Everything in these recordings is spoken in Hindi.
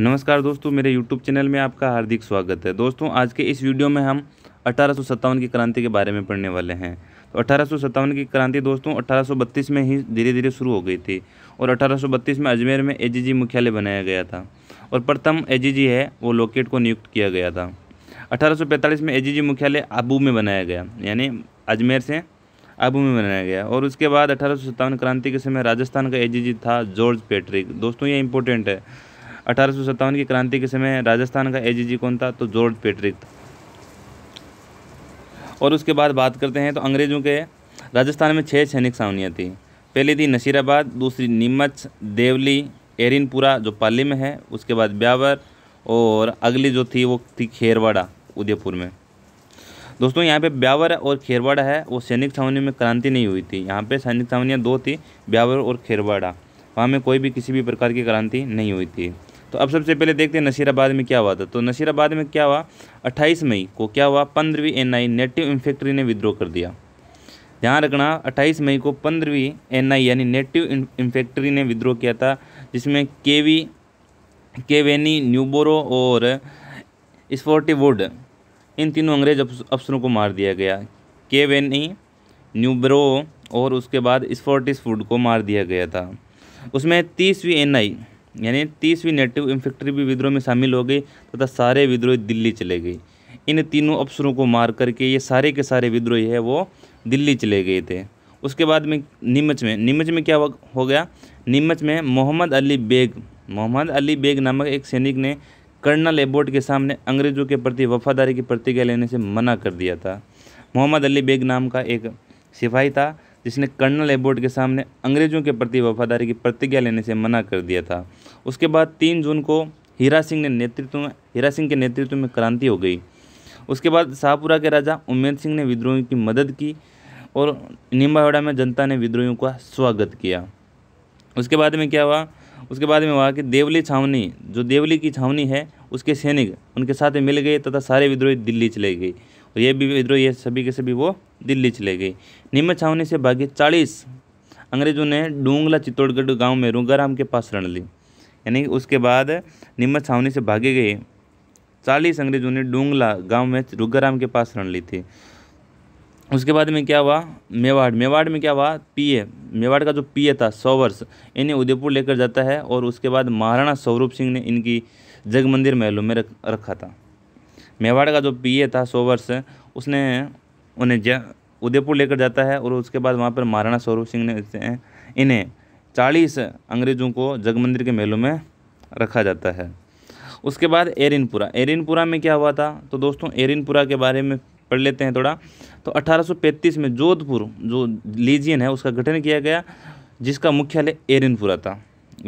नमस्कार दोस्तों मेरे YouTube चैनल में आपका हार्दिक स्वागत है दोस्तों आज के इस वीडियो में हम अठारह की क्रांति के बारे में पढ़ने वाले हैं तो अठारह की क्रांति दोस्तों 1832 में ही धीरे धीरे शुरू हो गई थी और 1832 में अजमेर में एजीजी मुख्यालय बनाया गया था और प्रथम एजीजी है वो लोकेट को नियुक्त किया गया था अठारह में ए मुख्यालय आबू में बनाया गया यानी अजमेर से आबू में बनाया गया और उसके बाद अठारह क्रांति के समय राजस्थान का ए था जॉर्ज पेट्रिक दोस्तों ये इंपॉर्टेंट है अठारह की क्रांति के समय राजस्थान का एजीजी कौन था तो जॉर्ज पेट्रिक था और उसके बाद बात करते हैं तो अंग्रेज़ों के राजस्थान में छः सैनिक सावनियाँ थी पहली थी नसीराबाद दूसरी नीमच देवली एरिनपुरा जो पाली में है उसके बाद ब्यावर और अगली जो थी वो थी खेरवाड़ा उदयपुर में दोस्तों यहाँ पे ब्यावर और खेरवाड़ा है वो सैनिक छावनी में क्रांति नहीं हुई थी यहाँ पे सैनिक छावनियाँ दो थी ब्यावर और खेरवाड़ा वहाँ में कोई भी किसी भी प्रकार की क्रांति नहीं हुई थी तो अब सबसे पहले देखते हैं नसीराबाद में क्या हुआ था तो नसीराबाद में क्या हुआ अट्ठाईस मई को क्या हुआ पंद्रहवीं एन आई नेटिव इन्फेंट्री ने विद्रोह कर दिया ध्यान रखना 28 मई को पंद्रहवीं एन आई यानी नेटिव इन्फेंट्री ने विद्रोह किया था जिसमें केवी केवेनी न्यूबोरो और वुड इन तीनों अंग्रेज अफसरों को मार दिया गया केवेनी न्यूब्रो और उसके बाद स्पोर्टिस फूड को मार दिया गया था उसमें तीसवीं एन आई यानी तीसवीं नेटिव इन्फेक्ट्री भी विद्रोह में शामिल हो गई तथा सारे विद्रोही दिल्ली चले गए इन तीनों अफसरों को मार करके ये सारे के सारे विद्रोही है वो दिल्ली चले गए थे उसके बाद में नीमच में नीमच में क्या हो गया नीमच में मोहम्मद अली बेग मोहम्मद अली बेग नामक एक सैनिक ने कर्नल एबोट के सामने अंग्रेज़ों के प्रति वफादारी की प्रतिज्ञा लेने से मना कर दिया था मोहम्मद अली बेग नाम का एक सिपाही था जिसने कर्नल एबोट के सामने अंग्रेज़ों के प्रति वफादारी की प्रतिज्ञा लेने से मना कर दिया था उसके बाद तीन जून को हीरा सिंह ने नेतृत्व में हीरा सिंह के नेतृत्व में क्रांति हो गई उसके बाद शाहपुरा के राजा उमेद सिंह ने विद्रोहियों की मदद की और निम्बावाड़ा में जनता ने विद्रोहियों का स्वागत किया उसके बाद में क्या हुआ उसके बाद में हुआ कि देवली छावनी जो देवली की छावनी है उसके सैनिक उनके साथ मिल गए तथा सारे विद्रोही दिल्ली चले गए और ये भी विद्रोही सभी के सभी वो दिल्ली चले गई नीमच छावनी से भागे चालीस अंग्रेजों ने डूंगला चित्तौड़गढ़ गांव में रुंगाराम के पास रण ली यानी उसके बाद नीमच छावनी से भागे गए चालीस अंग्रेजों ने डूंगला गांव में रुगाराम के पास रण ली थी उसके बाद में क्या हुआ मेवाड़ मेवाड़ में क्या हुआ पीए मेवाड़ का जो पीए था सौवर्ष इन्हें उदयपुर लेकर जाता है और उसके बाद महाराणा स्वरूप सिंह ने इनकी जग मंदिर महलों में रख रखा था मेवाड़ का जो पीए था सौ वर्ष उसने उन्हें जय उदयपुर लेकर जाता है और उसके बाद वहाँ पर महाराणा स्वरूप सिंह ने इन्हें चालीस अंग्रेज़ों को जगमंदिर के मेलों में रखा जाता है उसके बाद एरिनपुरा एरिनपुरा में क्या हुआ था तो दोस्तों एरिनपुरा के बारे में पढ़ लेते हैं थोड़ा तो 1835 में जोधपुर जो लीजियन है उसका गठन किया गया जिसका मुख्यालय एरिनपुरा था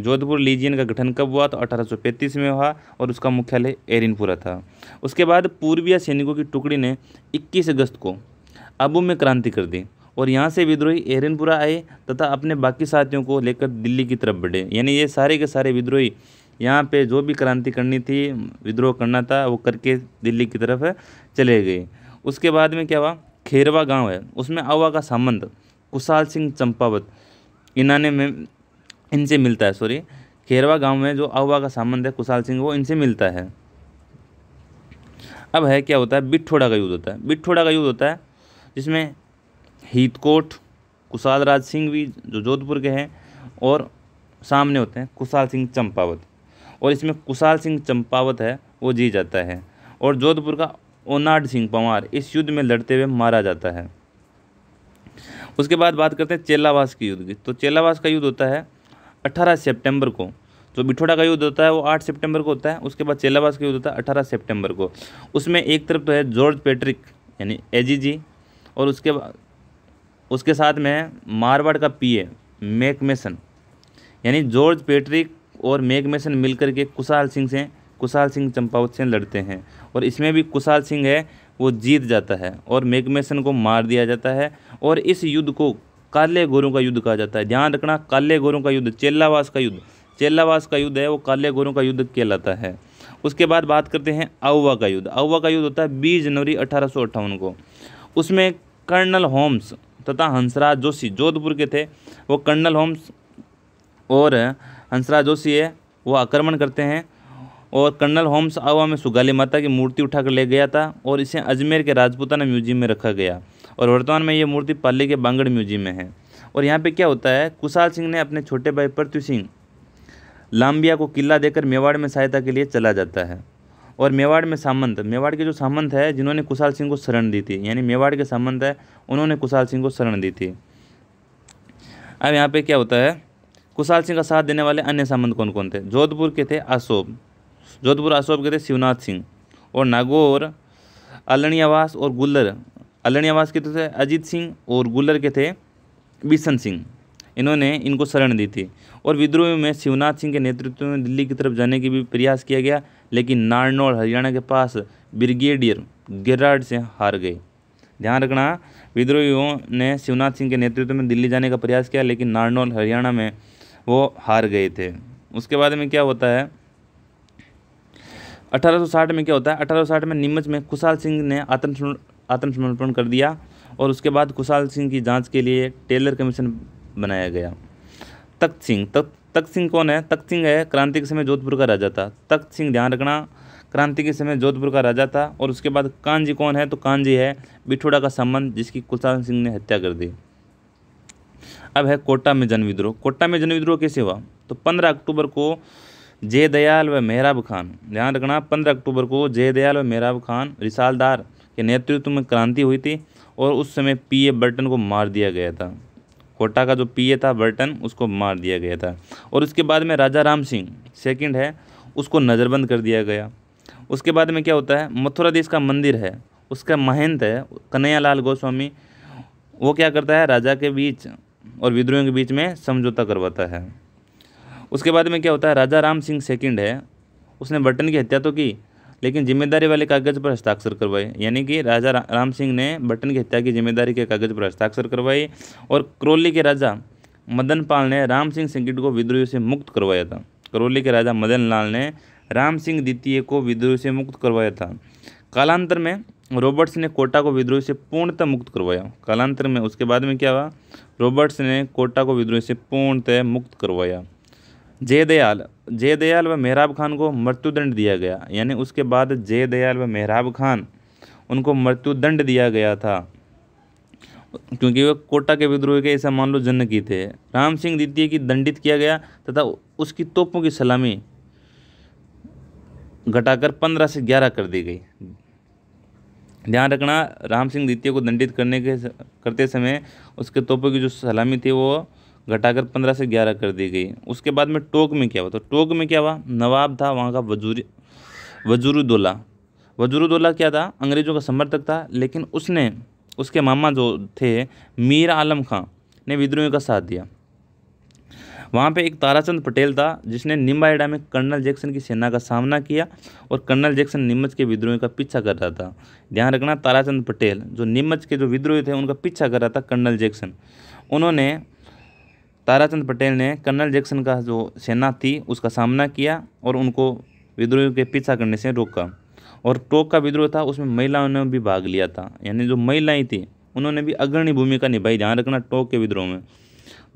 जोधपुर लीजियन का गठन कब हुआ तो 1835 में हुआ और उसका मुख्यालय एरिनपुरा था उसके बाद पूर्वी सैनिकों की टुकड़ी ने 21 अगस्त को अबू में क्रांति कर दी और यहाँ से विद्रोही एहरनपुरा आए तथा अपने बाकी साथियों को लेकर दिल्ली की तरफ बढ़े यानी ये सारे के सारे विद्रोही यहाँ पे जो भी क्रांति करनी थी विद्रोह करना था वो करके दिल्ली की तरफ चले गए उसके बाद में क्या हुआ खेरवा गांव है उसमें अवा का संबंध कुशाल सिंह चंपावत इन्होंने में इनसे मिलता है सॉरी खेरवा गांव में जो अवा का संबंध है कुशाल सिंह वो इनसे मिलता है अब है क्या होता है बिठोड़ा का युद्ध होता है बिठोड़ा का युद्ध होता है जिसमें हीतकोट कुशाल राज सिंह भी जो जोधपुर के हैं और सामने होते हैं कुशाल सिंह चंपावत और इसमें कुशाल सिंह चंपावत है वो जी जाता है और जोधपुर का ओनाड सिंह पंवार इस युद्ध में लड़ते हुए मारा जाता है उसके बाद बात करते हैं चेलावास के युद्ध की तो चेलावास का युद्ध होता है 18 सितंबर को जो बिठोड़ा का युद्ध होता है वो 8 सितंबर को होता है उसके बाद चेलावास का युद्ध होता है 18 सितंबर को उसमें एक तरफ तो है जॉर्ज पेट्रिक यानी एजीजी और उसके उसके साथ में मारवाड़ का पीए मैकमेसन यानी जॉर्ज पेट्रिक और मैकमेसन मिलकर के कुशाल सिंह से कुशाल सिंह चंपावत से लड़ते हैं और इसमें भी कुशाल सिंह है वो जीत जाता है और मैकमेसन को मार दिया जाता है और इस युद्ध को काले गोरों का युद्ध कहा जाता है ध्यान रखना काले गोरों का युद्ध चेल्लावास का युद्ध चेल्लावास का युद्ध है वो काले गोरों का युद्ध कहलाता है उसके बाद बात करते हैं अउवा का युद्ध अउवा का युद्ध होता है बीस जनवरी अठारह को उसमें कर्नल होम्स तथा हंसराज जोशी जोधपुर के थे वो कर्नल होम्स और हंसराज जोशी है वो आक्रमण करते हैं और कर्नल होम्स आवा में सुगाली माता की मूर्ति उठाकर ले गया था और इसे अजमेर के राजपूताना म्यूजियम में रखा गया और वर्तमान में ये मूर्ति पाली के बांगड़ म्यूजियम में है और यहाँ पे क्या होता है कुशाल सिंह ने अपने छोटे भाई पृथ्वी सिंह लाम्बिया को किला देकर मेवाड़ में सहायता के लिए चला जाता है और मेवाड़ में सामंत मेवाड़ के जो सामंत है जिन्होंने कुशाल सिंह को शरण दी थी यानी मेवाड़ के सामंत है उन्होंने कुशाल सिंह को शरण दी थी अब यहाँ पे क्या होता है कुशाल सिंह का साथ देने वाले अन्य सामंत कौन कौन थे जोधपुर के थे अशोक जोधपुर अशोक के थे शिवनाथ सिंह और नागौर अलणियावास और गुल्लर अलणियावास के थे अजीत सिंह और गुल्लर के थे बिशन सिंह इन्होंने इनको शरण दी थी और विद्रोह में शिवनाथ सिंह के नेतृत्व में दिल्ली की तरफ जाने की भी प्रयास किया गया लेकिन नारनौल हरियाणा के पास ब्रिगेडियर गिराड से हार गए ध्यान रखना विद्रोहियों ने शिवनाथ सिंह के नेतृत्व में दिल्ली जाने का प्रयास किया लेकिन नारनौल हरियाणा में वो हार गए थे उसके बाद में क्या होता है 1860 में क्या होता है 1860 में नीमच में कुशाल सिंह ने आत्मसमर्पण कर दिया और उसके बाद कुशाल सिंह की जांच के लिए टेलर कमीशन बनाया गया तख्त सिंह तख्त तख्त सिंह कौन है तख्त सिंह है क्रांति के समय जोधपुर का राजा था तख्त सिंह ध्यान रखना क्रांति के समय जोधपुर का राजा था और उसके बाद कांजी कौन है तो कांजी है बिठोड़ा का संबंध जिसकी कुलतान सिंह ने हत्या कर दी अब है कोटा में जन विद्रोह कोटा में जन विद्रोह कैसे हुआ तो पंद्रह अक्टूबर को जय दयाल व मेहराब खान ध्यान रखना पंद्रह अक्टूबर को जय दयाल व मेहराब खान रिसालदार के नेतृत्व में क्रांति हुई थी और उस समय पी ए बर्टन को मार दिया गया था कोटा का जो पीए था बर्टन उसको मार दिया गया था और उसके बाद में राजा राम सिंह सेकंड है उसको नज़रबंद कर दिया गया उसके बाद में क्या होता है मथुरा देश का मंदिर है उसका महंत है कन्हैयालाल गोस्वामी वो क्या करता है राजा के बीच और विद्रोहियों के बीच में समझौता करवाता है उसके बाद में क्या होता है राजा राम सिंह सेकेंड है उसने बर्टन की हत्या तो की लेकिन जिम्मेदारी वाले कागज पर हस्ताक्षर करवाए यानी कि राजा रा, राम सिंह ने बटन की हत्या की जिम्मेदारी के कागज पर हस्ताक्षर करवाए और करौली के राजा मदन पाल ने राम सिंह सिंगिट को विद्रोह से मुक्त करवाया था करौली के राजा मदन लाल ने राम सिंह द्वितीय को विद्रोह से मुक्त करवाया था कालांतर में रॉबर्ट्स ने कोटा को विद्रोह से पूर्णतः मुक्त करवाया कालांतर में उसके बाद में क्या हुआ रॉबर्ट्स ने कोटा को विद्रोह से पूर्णतः मुक्त करवाया जयदयाल जयदयाल व मेहराब खान को मृत्युदंड दिया गया यानी उसके बाद जयदयाल व मेहराब खान उनको मृत्युदंड दिया गया था क्योंकि वह कोटा के विद्रोह के ऐसा मान लो जन्न की थे राम सिंह द्वितीय की दंडित किया गया तथा उसकी तोपों की सलामी घटाकर पंद्रह से ग्यारह कर दी गई ध्यान रखना राम सिंह द्वितीय को दंडित करने के करते समय उसके तोपों की जो सलामी थी वो घटाकर पंद्रह से ग्यारह कर दी गई उसके बाद में टोक में क्या हुआ तो टोक में क्या हुआ नवाब था वहाँ का वजूर वजूरुद्दोला वजूरुद्दोला क्या था अंग्रेज़ों का समर्थक था लेकिन उसने उसके मामा जो थे मीर आलम खां ने विद्रोहियों का साथ दिया वहाँ पे एक ताराचंद पटेल था जिसने निम्बाइडा में कर्नल जैक्सन की सेना का सामना किया और कर्नल जैक्सन नीमच के विद्रोहियों का पीछा कर रहा था ध्यान रखना ताराचंद पटेल जो नीमच के जो विद्रोही थे उनका पीछा कर रहा था कर्नल जैक्सन उन्होंने ताराचंद पटेल ने कर्नल जैक्सन का जो सेना थी उसका सामना किया और उनको विद्रोहियों के पीछा करने से रोका और टोक का विद्रोह था उसमें महिलाओं ने भी भाग लिया था यानी जो महिलाएं थी उन्होंने भी अग्रणी भूमिका निभाई ध्यान रखना टोक के विद्रोह में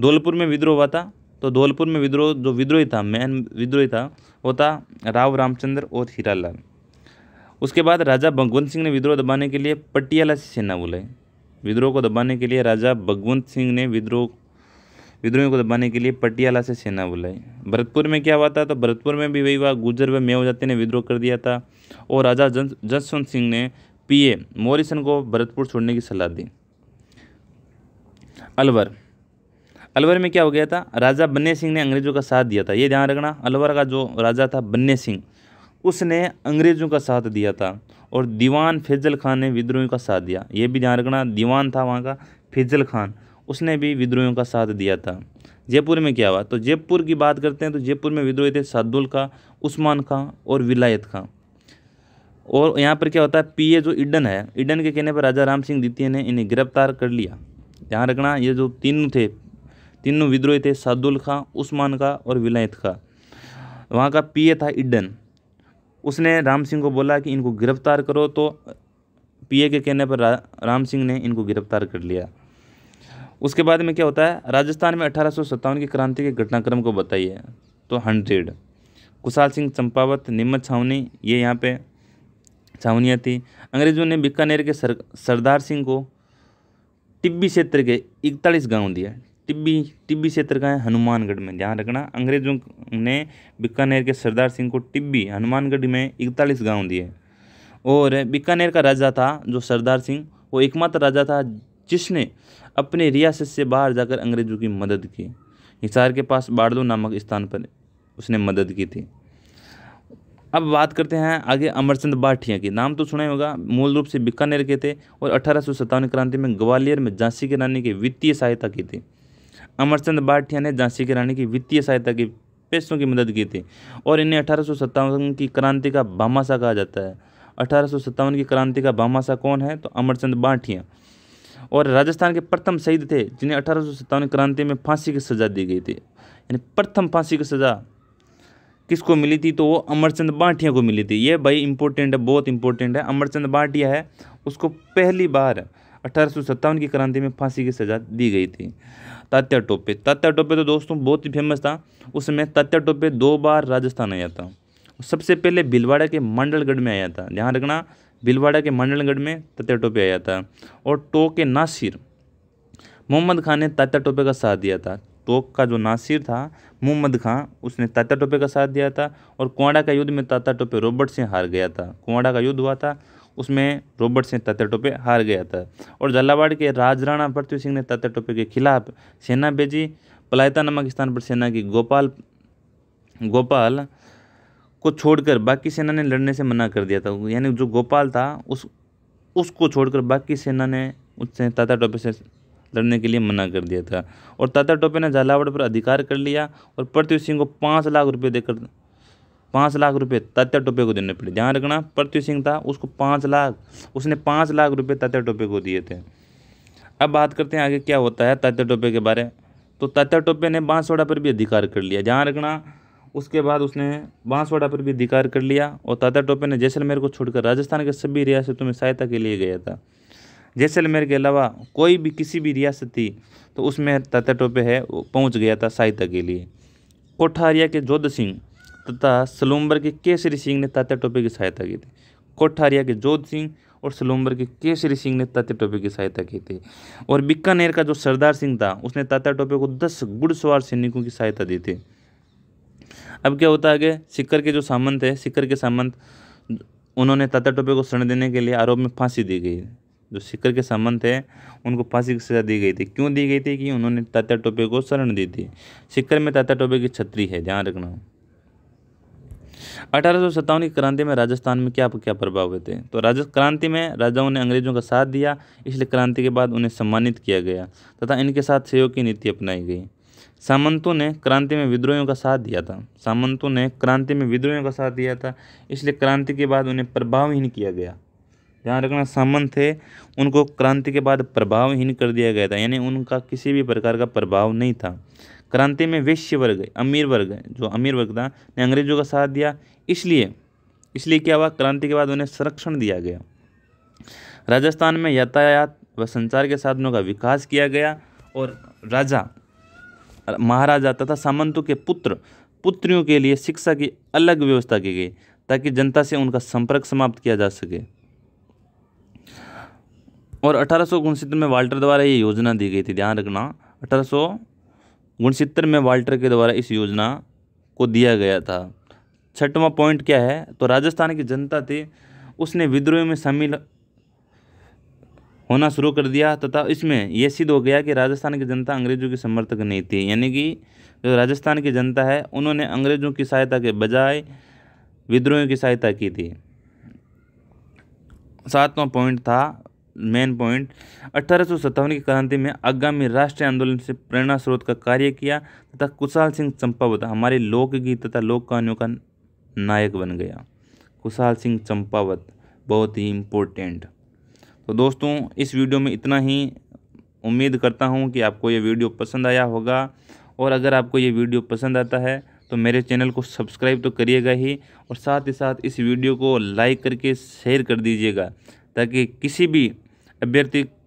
धौलपुर में विद्रोह हुआ था तो धौलपुर में विद्रोह जो विद्रोही था मैन विद्रोही था वो था राव रामचंद्र और हीरालाल उसके बाद राजा भगवंत सिंह ने विद्रोह दबाने के लिए पटियाला से सेना बुलाई विद्रोह को दबाने के लिए राजा भगवंत सिंह ने विद्रोह विद्रोहियों को दबाने के लिए पटियाला से सेना बुलाई भरतपुर में क्या हुआ था तो भरतपुर में भी वही हुआ गुजर व जाति ने विद्रोह कर दिया था और राजा जसवंत सिंह ने पीए मोरिसन को भरतपुर छोड़ने की सलाह दी अलवर अलवर में क्या हो गया था राजा बन्ने सिंह ने अंग्रेजों का साथ दिया था ये ध्यान रखना अलवर का जो राजा था बन्ने सिंह उसने अंग्रेजों का साथ दिया था और दीवान फैजल खान ने विद्रोहियों का साथ दिया ये भी ध्यान रखना दीवान था वहाँ का फैजल खान उसने भी विद्रोहियों का साथ दिया था जयपुर में क्या हुआ तो जयपुर की बात करते हैं तो जयपुर में विद्रोही थे सादुल खां उस्मान खां और विलायत खां और यहाँ पर क्या होता है पीए जो इडन है इडन के कहने पर राजा राम सिंह द्वितीय ने इन्हें गिरफ्तार कर लिया ध्यान रखना ये जो तीनों थे तीनों विद्रोही थे सादुल खां उस्मान खां और विलायत खां वहाँ का पीए था इडन उसने राम सिंह को बोला कि इनको गिरफ्तार करो तो पीए के कहने पर रा, राम सिंह ने इनको गिरफ्तार कर लिया उसके बाद में क्या होता है राजस्थान में अठारह की क्रांति के घटनाक्रम को बताइए तो हंड्रेड कुशाल सिंह चंपावत निम्मत छावनी ये यहाँ पे छावनियाँ थी अंग्रेजों ने बीकानेर के सर, सरदार सिंह को टिब्बी क्षेत्र के इकतालीस गांव दिए टिब्बी टिब्बी क्षेत्र का है हनुमानगढ़ में ध्यान रखना अंग्रेजों ने बीकानेर के सरदार सिंह को टिब्बी हनुमानगढ़ में इकतालीस गांव दिए और बीकानेर का राजा था जो सरदार सिंह वो एकमात्र राजा था जिसने अपने रियासत से बाहर जाकर अंग्रेज़ों की मदद की हिसार के पास बाड़दो नामक स्थान पर उसने मदद की थी अब बात करते हैं आगे अमरचंद बाठिया की नाम तो सुना ही होगा मूल रूप से बीकानेर के थे और अठारह क्रांति में ग्वालियर में झांसी की रानी की वित्तीय सहायता की थी अमरचंद बाठिया ने झांसी की रानी की वित्तीय सहायता की पैसों की मदद की थी और इन्हें अठारह की क्रांति का भामाशाह कहा जाता है अठारह की क्रांति का भामाशाह कौन है तो अमरचंद बाठिया और राजस्थान के प्रथम शहीद थे जिन्हें अठारह क्रांति में फांसी की सज़ा दी गई थी यानी प्रथम फांसी की सज़ा किसको मिली थी तो वो अमरचंद बाटिया को मिली थी ये भाई इंपॉर्टेंट है बहुत इंपॉर्टेंट है अमरचंद बाटिया है उसको पहली बार अठारह की क्रांति में फांसी की सजा दी गई थी तात्या टोपे तात्या टोपे तो दोस्तों बहुत ही फेमस था उस समय तात्या टोपे दो बार राजस्थान आया था सबसे पहले भिलवाड़ा के मंडलगढ़ में आया था ध्यान रखना भीलवाड़ा के मंडलगढ़ में तत्या टोपे आया था और टो के नासिर मोहम्मद खान ने तात्या टोपे का साथ दिया था टोक का जो नासिर था मोहम्मद खां उसने तात्या टोपे का साथ दिया था और कुआड़ा का युद्ध में तात्या टोपे रॉबर्ट से हार गया था कुआड़ा का युद्ध हुआ था उसमें रॉबर्ट से तात्या टोपे हार गया था और झालावाड़ के राज राणा पृथ्वी सिंह ने तात्या टोपे के खिलाफ सेना भेजी पलायता नामक स्थान पर सेना की गोपाल गोपाल को छोड़कर बाकी सेना ने लड़ने से मना कर दिया था यानी जो गोपाल था उस उसको छोड़कर बाकी सेना ने उससे ताता टोपे से लड़ने के लिए मना कर दिया था और ताता टोपे ने झालावाड़ पर अधिकार कर लिया और पृथ्वी सिंह को पाँच लाख रुपये देकर पाँच लाख रुपये तात्या टोपे को देने पड़े ध्यान रखना पृथ्वी सिंह था उसको पाँच लाख उसने पाँच लाख रुपये तात्या टोपे को दिए थे अब बात करते हैं आगे क्या होता है तात्या टोपे के बारे तो तात्या टोपे ने बांसवाड़ा पर भी अधिकार कर लिया ध्यान रखना उसके बाद उसने बांसवाड़ा पर भी अधिकार कर लिया और ताता टोपे ने जैसलमेर को छोड़कर राजस्थान के सभी रियासतों में सहायता के लिए गया था जैसलमेर के अलावा कोई भी किसी भी रियासत थी तो उसमें तात्या टोपे है पहुँच गया था सहायता के लिए कोठारिया के जोध सिंह तथा सलूम्बर के केसरी सिंह ने तात्या टोपे की सहायता की थी कोठारिया के जोध सिंह और सलूम्बर के केसरी सिंह ने तात्या टोपे की सहायता की थी और बीकानेर का जो सरदार सिंह था उसने तात्या टोपे को दस गुड़सवार सैनिकों की सहायता दी थी अब क्या होता है कि सिक्कर के जो सामंत है सिक्कर के सामंत उन्होंने तात्या टोपे को शरण देने के लिए आरोप में फांसी दी गई जो सिक्कर के सामंत है उनको फांसी की सज़ा दी गई थी क्यों दी गई थी कि उन्होंने तात्या टोपे को शरण दी थी सिक्कर में तात्या टोपे की छतरी है ध्यान रखना अठारह की क्रांति में राजस्थान में क्या क्या प्रभाव हुए थे तो राजस्थ क्रांति में राजाओं ने अंग्रेजों का साथ दिया इसलिए क्रांति के बाद उन्हें सम्मानित किया गया तथा इनके साथ सहयोग की नीति अपनाई गई सामंतों ने क्रांति में विद्रोहियों का साथ दिया था सामंतों ने क्रांति में विद्रोहियों का साथ दिया था इसलिए क्रांति के बाद उन्हें प्रभावहीन किया गया ध्यान रखना सामंत थे उनको क्रांति के बाद प्रभावहीन कर दिया गया था यानी उनका किसी भी प्रकार का प्रभाव नहीं था क्रांति में वैश्य वर्ग अमीर वर्ग जो अमीर वर्ग था ने अंग्रेजों का साथ दिया इसलिए इसलिए क्या हुआ क्रांति के बाद उन्हें संरक्षण दिया गया राजस्थान में यातायात व संचार के साधनों का विकास किया गया और राजा महाराजा तथा सामंतों के पुत्र पुत्रियों के लिए शिक्षा की अलग व्यवस्था की गई ताकि जनता से उनका संपर्क समाप्त किया जा सके और अठारह में वाल्टर द्वारा ये योजना दी गई थी ध्यान रखना अठारह में वाल्टर के द्वारा इस योजना को दिया गया था छठवां पॉइंट क्या है तो राजस्थान की जनता थी उसने विद्रोह में शामिल होना शुरू कर दिया तथा इसमें यह सिद्ध हो गया कि राजस्थान की जनता अंग्रेज़ों के समर्थक नहीं थी यानी कि जो राजस्थान की जनता है उन्होंने अंग्रेज़ों की सहायता के बजाय विद्रोहियों की सहायता की थी सातवां पॉइंट था मेन पॉइंट अठारह की क्रांति में आगामी राष्ट्रीय आंदोलन से प्रेरणा स्रोत का कार्य किया तथा कुशाल सिंह चंपावत हमारे लोकगीत तथा लोक कहानियों का नायक बन गया कुशाल सिंह चंपावत बहुत ही इम्पोर्टेंट तो दोस्तों इस वीडियो में इतना ही उम्मीद करता हूँ कि आपको ये वीडियो पसंद आया होगा और अगर आपको ये वीडियो पसंद आता है तो मेरे चैनल को सब्सक्राइब तो करिएगा ही और साथ ही साथ इस वीडियो को लाइक करके शेयर कर दीजिएगा ताकि किसी भी अभ्यर्थी